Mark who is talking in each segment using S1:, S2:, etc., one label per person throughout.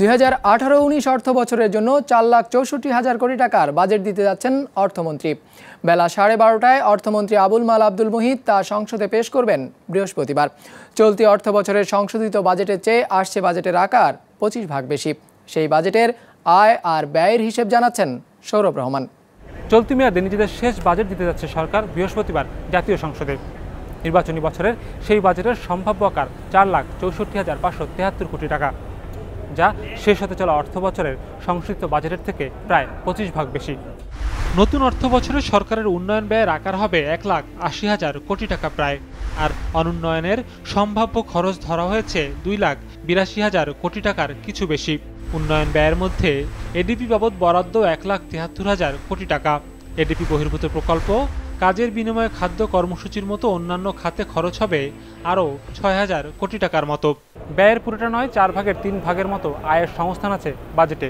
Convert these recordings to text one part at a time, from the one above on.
S1: দুই হাজার আঠারো উনিশ অর্থ বছরের জন্য চার লাখ চৌষট্টি হাজার কোটি টাকার বাজেট দিতে যাচ্ছেন অর্থমন্ত্রী বেলা সাড়ে বারোটায় অর্থমন্ত্রী আবুল মাল আব্দুল মুহিত তা সংসদে পেশ করবেন বৃহস্পতিবার চলতি অর্থ বছরের সংশোধিত বাজেটের চেয়ে আসছে বাজেটের আকার পঁচিশ ভাগ বেশি সেই বাজেটের আয় আর ব্যয়ের হিসেব জানাচ্ছেন সৌরভ রহমান
S2: চলতি মেয়াদে নিজেদের শেষ বাজেট দিতে যাচ্ছে সরকার বৃহস্পতিবার জাতীয় সংসদে নির্বাচনী বছরের সেই বাজেটের সম্ভাব্য আকার চার লাখ চৌষট্টি হাজার পাঁচশো তেহাত্তর কোটি টাকা যা শেষ হতে চলা অর্থ বছরের সংশ্লিষ্ট বাজেটের থেকে প্রায় পঁচিশ ভাগ বেশি নতুন অর্থ বছরে সরকারের উন্নয়ন ব্যয়ের আকার হবে এক লাখ আশি হাজার কোটি টাকা প্রায় আর অনুন্নয়নের সম্ভাব্য খরচ ধরা হয়েছে দুই লাখ বিরাশি হাজার কোটি টাকার কিছু বেশি উন্নয়ন ব্যয়ের মধ্যে এডিপি বাবদ বরাদ্দ এক লাখ তিয়াত্তর হাজার কোটি টাকা এডিপি বহির্ভূত প্রকল্প কাজের বিনিময়ে খাদ্য কর্মসূচির মতো অন্যান্য খাতে খরচ হবে আরও ছয় হাজার কোটি টাকার মতো ব্যয়ের পুরোটা নয় চার ভাগের তিন ভাগের মতো আয়ের সংস্থান আছে বাজেটে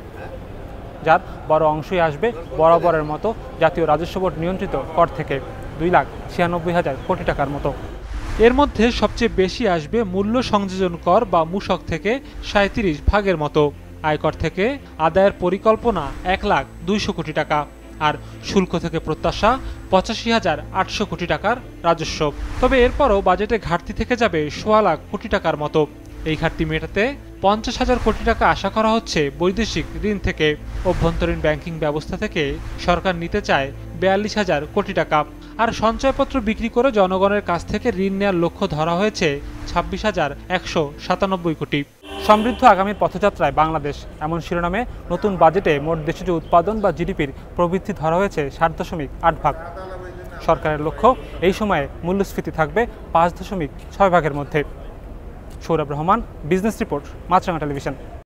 S2: যার বড় অংশই আসবে বরাবরের মতো জাতীয় রাজস্ব বোর্ড নিয়ন্ত্রিত কর থেকে দুই লাখ ছিয়ানব্বই হাজার কোটি টাকার মতো এর মধ্যে সবচেয়ে বেশি আসবে মূল্য সংযোজন কর বা মূষক থেকে সাঁত্রিশ ভাগের মতো আয়কর থেকে আদায়ের পরিকল্পনা এক লাখ দুইশো কোটি টাকা আর শুল্ক থেকে প্রত্যাশা পঁচাশি হাজার আটশো কোটি টাকার রাজস্ব তবে এরপরও বাজেটে ঘাটতি থেকে যাবে সোয়া লাখ কোটি টাকার মতো এই ঘাটতি মেটাতে পঞ্চাশ হাজার কোটি টাকা আশা করা হচ্ছে বৈদেশিক ঋণ থেকে অভ্যন্তরীণ ব্যাংকিং ব্যবস্থা থেকে সরকার নিতে চায় বিয়াল্লিশ হাজার কোটি টাকা আর সঞ্চয়পত্র বিক্রি করে জনগণের কাছ থেকে ঋণ নেয়ার লক্ষ্য ধরা হয়েছে ছাব্বিশ হাজার একশো সাতানব্বই কোটি সমৃদ্ধ আগামীর পথযাত্রায় বাংলাদেশ এমন শিরোনামে নতুন বাজেটে মোট দেশজ উৎপাদন বা জিডিপির প্রবৃদ্ধি ধরা হয়েছে সাত দশমিক আট ভাগ সরকারের লক্ষ্য এই সময়ে মূল্যস্ফীতি থাকবে পাঁচ দশমিক ছয় ভাগের মধ্যে Sourav Rahman business report Maasranga television